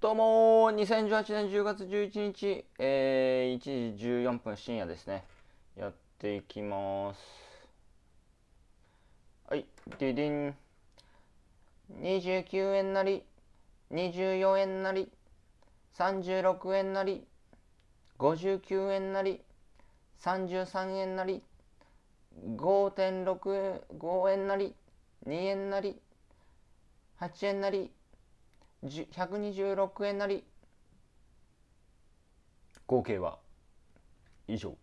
どうも2018年10月11日、えー、1時14分深夜ですね。やっていきます。はい、ディディン。29円なり、24円なり、36円なり、59円なり、33円なり、5.65円なり、2円なり、8円なり、126円なり合計は以上。